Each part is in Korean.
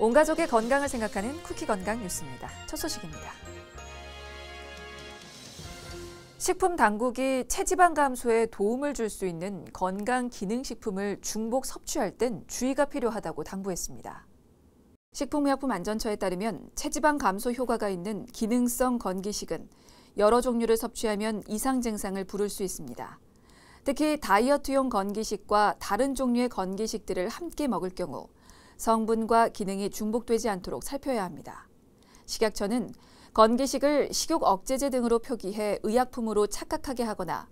온 가족의 건강을 생각하는 쿠키 건강 뉴스입니다. 첫 소식입니다. 식품 당국이 체지방 감소에 도움을 줄 수 있는 건강 기능식품을 중복 섭취할 땐 주의가 필요하다고 당부했습니다. 식품의약품안전처에 따르면 체지방 감소 효과가 있는 기능성 건기식은 여러 종류를 섭취하면 이상 증상을 부를 수 있습니다. 특히 다이어트용 건기식과 다른 종류의 건기식들을 함께 먹을 경우 성분과 기능이 중복되지 않도록 살펴야 합니다. 식약처는 건기식을 식욕 억제제 등으로 표기해 의약품으로 착각하게 하거나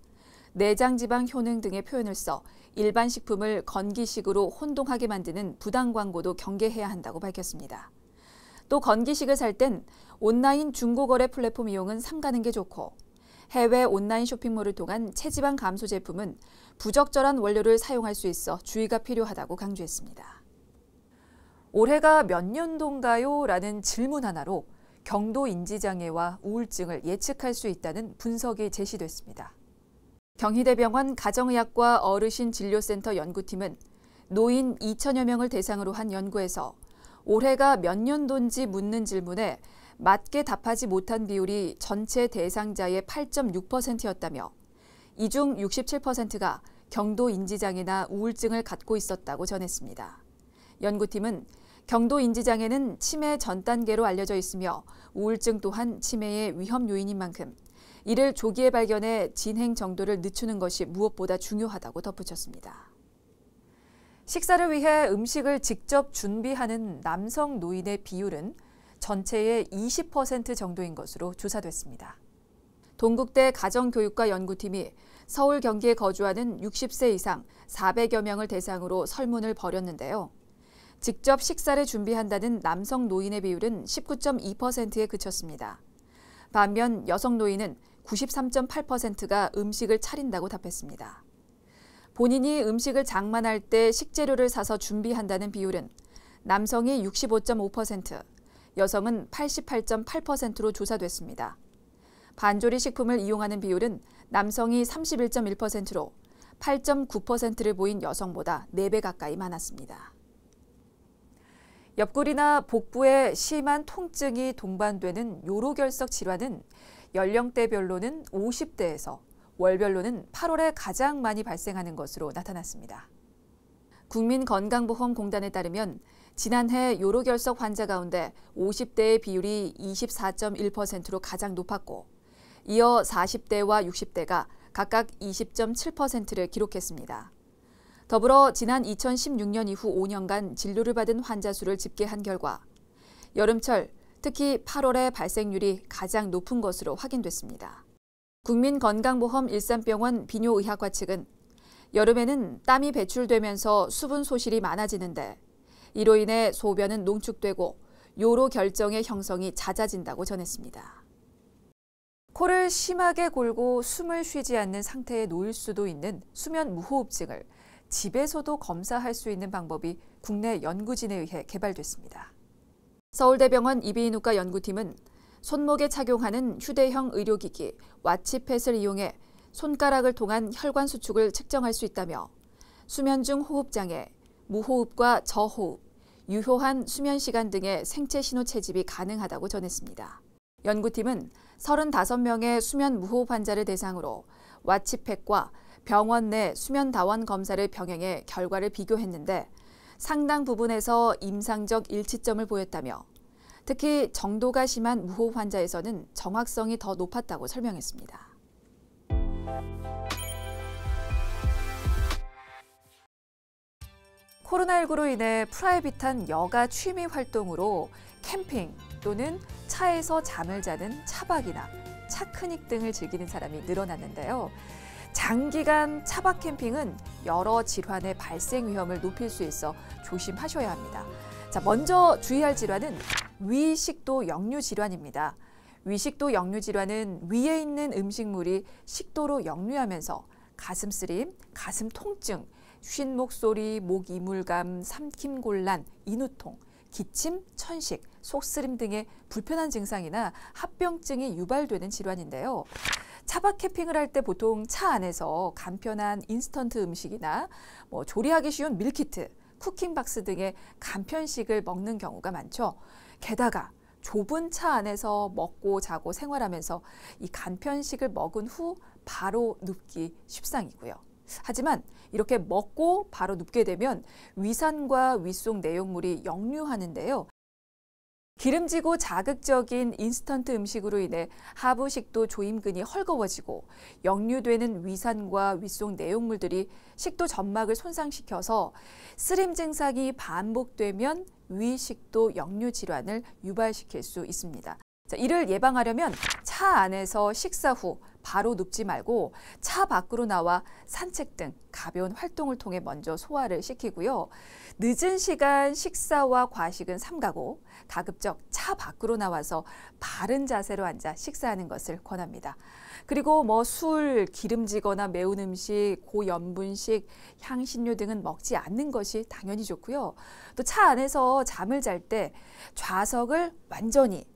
내장지방 효능 등의 표현을 써 일반 식품을 건기식으로 혼동하게 만드는 부당 광고도 경계해야 한다고 밝혔습니다. 또 건기식을 살 땐 온라인 중고거래 플랫폼 이용은 삼가는 게 좋고 해외 온라인 쇼핑몰을 통한 체지방 감소 제품은 부적절한 원료를 사용할 수 있어 주의가 필요하다고 강조했습니다. 올해가 몇 년도인가요? 라는 질문 하나로 경도 인지장애와 우울증을 예측할 수 있다는 분석이 제시됐습니다. 경희대병원 가정의학과 어르신진료센터 연구팀은 노인 2천여 명을 대상으로 한 연구에서 올해가 몇 년도인지 묻는 질문에 맞게 답하지 못한 비율이 전체 대상자의 8.6%였다며 이 중 67%가 경도 인지장애나 우울증을 갖고 있었다고 전했습니다. 연구팀은 경도 인지장애는 치매 전 단계로 알려져 있으며 우울증 또한 치매의 위험 요인인 만큼 이를 조기에 발견해 진행 정도를 늦추는 것이 무엇보다 중요하다고 덧붙였습니다. 식사를 위해 음식을 직접 준비하는 남성 노인의 비율은 전체의 20% 정도인 것으로 조사됐습니다. 동국대 가정교육과 연구팀이 서울 경기에 거주하는 60세 이상 400여 명을 대상으로 설문을 벌였는데요. 직접 식사를 준비한다는 남성 노인의 비율은 19.2%에 그쳤습니다. 반면 여성 노인은 93.8%가 음식을 차린다고 답했습니다. 본인이 음식을 장만할 때 식재료를 사서 준비한다는 비율은 남성이 65.5%, 여성은 88.8%로 조사됐습니다. 반조리 식품을 이용하는 비율은 남성이 31.1%로 8.9%를 보인 여성보다 4배 가까이 많았습니다. 옆구리나 복부에 심한 통증이 동반되는 요로결석 질환은 연령대별로는 50대에서 월별로는 8월에 가장 많이 발생하는 것으로 나타났습니다. 국민건강보험공단에 따르면 지난해 요로결석 환자 가운데 50대의 비율이 24.1%로 가장 높았고 이어 40대와 60대가 각각 20.7%를 기록했습니다. 더불어 지난 2016년 이후 5년간 진료를 받은 환자 수를 집계한 결과 여름철 특히 8월에 발생률이 가장 높은 것으로 확인됐습니다. 국민건강보험 일산병원 비뇨의학과 측은 여름에는 땀이 배출되면서 수분 소실이 많아지는데 이로 인해 소변은 농축되고 요로 결정의 형성이 잦아진다고 전했습니다. 코를 심하게 골고 숨을 쉬지 않는 상태에 놓일 수도 있는 수면 무호흡증을 집에서도 검사할 수 있는 방법이 국내 연구진에 의해 개발됐습니다. 서울대병원 이비인후과 연구팀은 손목에 착용하는 휴대형 의료기기 와치팻을 이용해 손가락을 통한 혈관 수축을 측정할 수 있다며 수면 중 호흡장애, 무호흡과 저호흡, 유효한 수면 시간 등의 생체 신호 채집이 가능하다고 전했습니다. 연구팀은 35명의 수면 무호흡 환자를 대상으로 와치팩과 병원 내 수면다원 검사를 병행해 결과를 비교했는데 상당 부분에서 임상적 일치점을 보였다며 특히 정도가 심한 무호흡 환자에서는 정확성이 더 높았다고 설명했습니다. 코로나19로 인해 프라이빗한 여가 취미 활동으로 캠핑 또는 차에서 잠을 자는 차박이나 차크닉 등을 즐기는 사람이 늘어났는데요. 장기간 차박 캠핑은 여러 질환의 발생 위험을 높일 수 있어 조심하셔야 합니다. 자, 먼저 주의할 질환은 위식도 역류 질환입니다. 위식도 역류 질환은 위에 있는 음식물이 식도로 역류하면서 가슴 쓰림, 가슴 통증, 쉰 목소리, 목 이물감, 삼킴 곤란, 인후통, 기침, 천식, 속쓰림 등의 불편한 증상이나 합병증이 유발되는 질환인데요. 차박 캠핑을 할 때 보통 차 안에서 간편한 인스턴트 음식이나 뭐 조리하기 쉬운 밀키트, 쿠킹박스 등의 간편식을 먹는 경우가 많죠. 게다가 좁은 차 안에서 먹고 자고 생활하면서 이 간편식을 먹은 후 바로 눕기 쉽상이고요. 하지만 이렇게 먹고 바로 눕게 되면 위산과 윗속 내용물이 역류하는데요. 기름지고 자극적인 인스턴트 음식으로 인해 하부식도 조임근이 헐거워지고 역류되는 위산과 윗속 내용물들이 식도 점막을 손상시켜서 쓰림 증상이 반복되면 위식도 역류 질환을 유발시킬 수 있습니다. 자, 이를 예방하려면 차 안에서 식사 후 바로 눕지 말고 차 밖으로 나와 산책 등 가벼운 활동을 통해 먼저 소화를 시키고요. 늦은 시간 식사와 과식은 삼가고 가급적 차 밖으로 나와서 바른 자세로 앉아 식사하는 것을 권합니다. 그리고 뭐 술, 기름지거나 매운 음식, 고염분식, 향신료 등은 먹지 않는 것이 당연히 좋고요. 또 차 안에서 잠을 잘 때 좌석을 완전히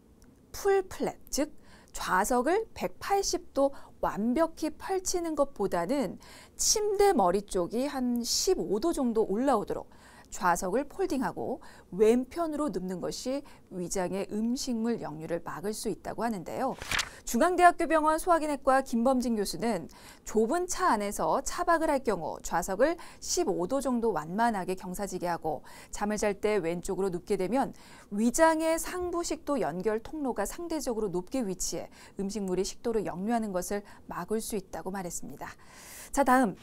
풀 플랫, 즉 좌석을 180도 완벽히 펼치는 것보다는 침대 머리 쪽이 한 15도 정도 올라오도록 좌석을 폴딩하고 왼편으로 눕는 것이 위장의 음식물 역류를 막을 수 있다고 하는데요. 중앙대학교 병원 소화기내과 김범진 교수는 좁은 차 안에서 차박을 할 경우 좌석을 15도 정도 완만하게 경사지게 하고 잠을 잘 때 왼쪽으로 눕게 되면 위장의 상부식도 연결 통로가 상대적으로 높게 위치해 음식물이 식도를 역류하는 것을 막을 수 있다고 말했습니다. 자, 다음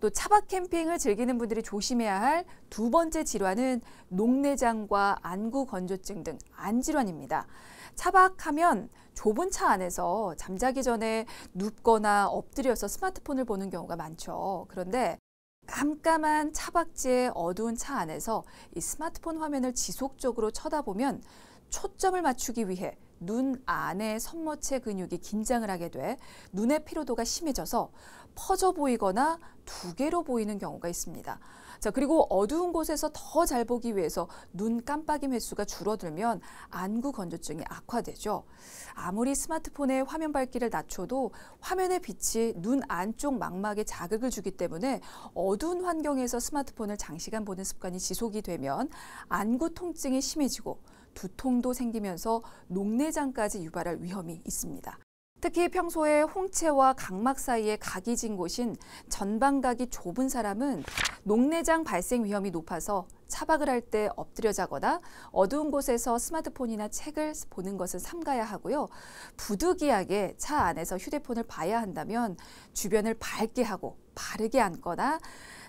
또 차박 캠핑을 즐기는 분들이 조심해야 할 두 번째 질환은 녹내장과 안구 건조증 등 안질환입니다. 차박하면 좁은 차 안에서 잠자기 전에 눕거나 엎드려서 스마트폰을 보는 경우가 많죠. 그런데 깜깜한 차박지의 어두운 차 안에서 이 스마트폰 화면을 지속적으로 쳐다보면 초점을 맞추기 위해 눈안에 선모체 근육이 긴장을 하게 돼 눈의 피로도가 심해져서 퍼져 보이거나 두 개로 보이는 경우가 있습니다. 자, 그리고 어두운 곳에서 더 잘 보기 위해서 눈 깜빡임 횟수가 줄어들면 안구 건조증이 악화되죠. 아무리 스마트폰의 화면 밝기를 낮춰도 화면의 빛이 눈 안쪽 망막에 자극을 주기 때문에 어두운 환경에서 스마트폰을 장시간 보는 습관이 지속이 되면 안구 통증이 심해지고 두통도 생기면서 녹내장까지 유발할 위험이 있습니다. 특히 평소에 홍채와 각막 사이에 각이 진 곳인 전방각이 좁은 사람은 녹내장 발생 위험이 높아서 차박을 할 때 엎드려 자거나 어두운 곳에서 스마트폰이나 책을 보는 것은 삼가야 하고요. 부득이하게 차 안에서 휴대폰을 봐야 한다면 주변을 밝게 하고 바르게 앉거나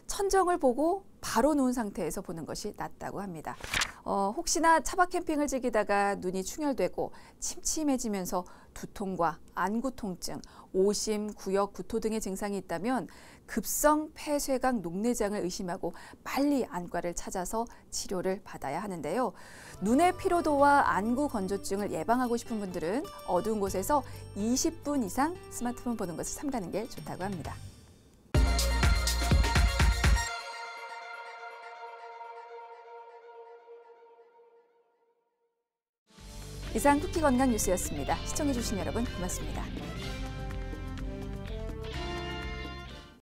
천정을 보고 바로 누운 상태에서 보는 것이 낫다고 합니다. 어, 혹시나 차박 캠핑을 즐기다가 눈이 충혈되고 침침해지면서 두통과 안구통증, 오심, 구역, 구토 등의 증상이 있다면 급성 폐쇄각 녹내장을 의심하고 빨리 안과를 찾아서 치료를 받아야 하는데요. 눈의 피로도와 안구 건조증을 예방하고 싶은 분들은 어두운 곳에서 20분 이상 스마트폰 보는 것을 삼가는 게 좋다고 합니다. 이상 쿠키 건강 뉴스였습니다. 시청해주신 여러분 고맙습니다.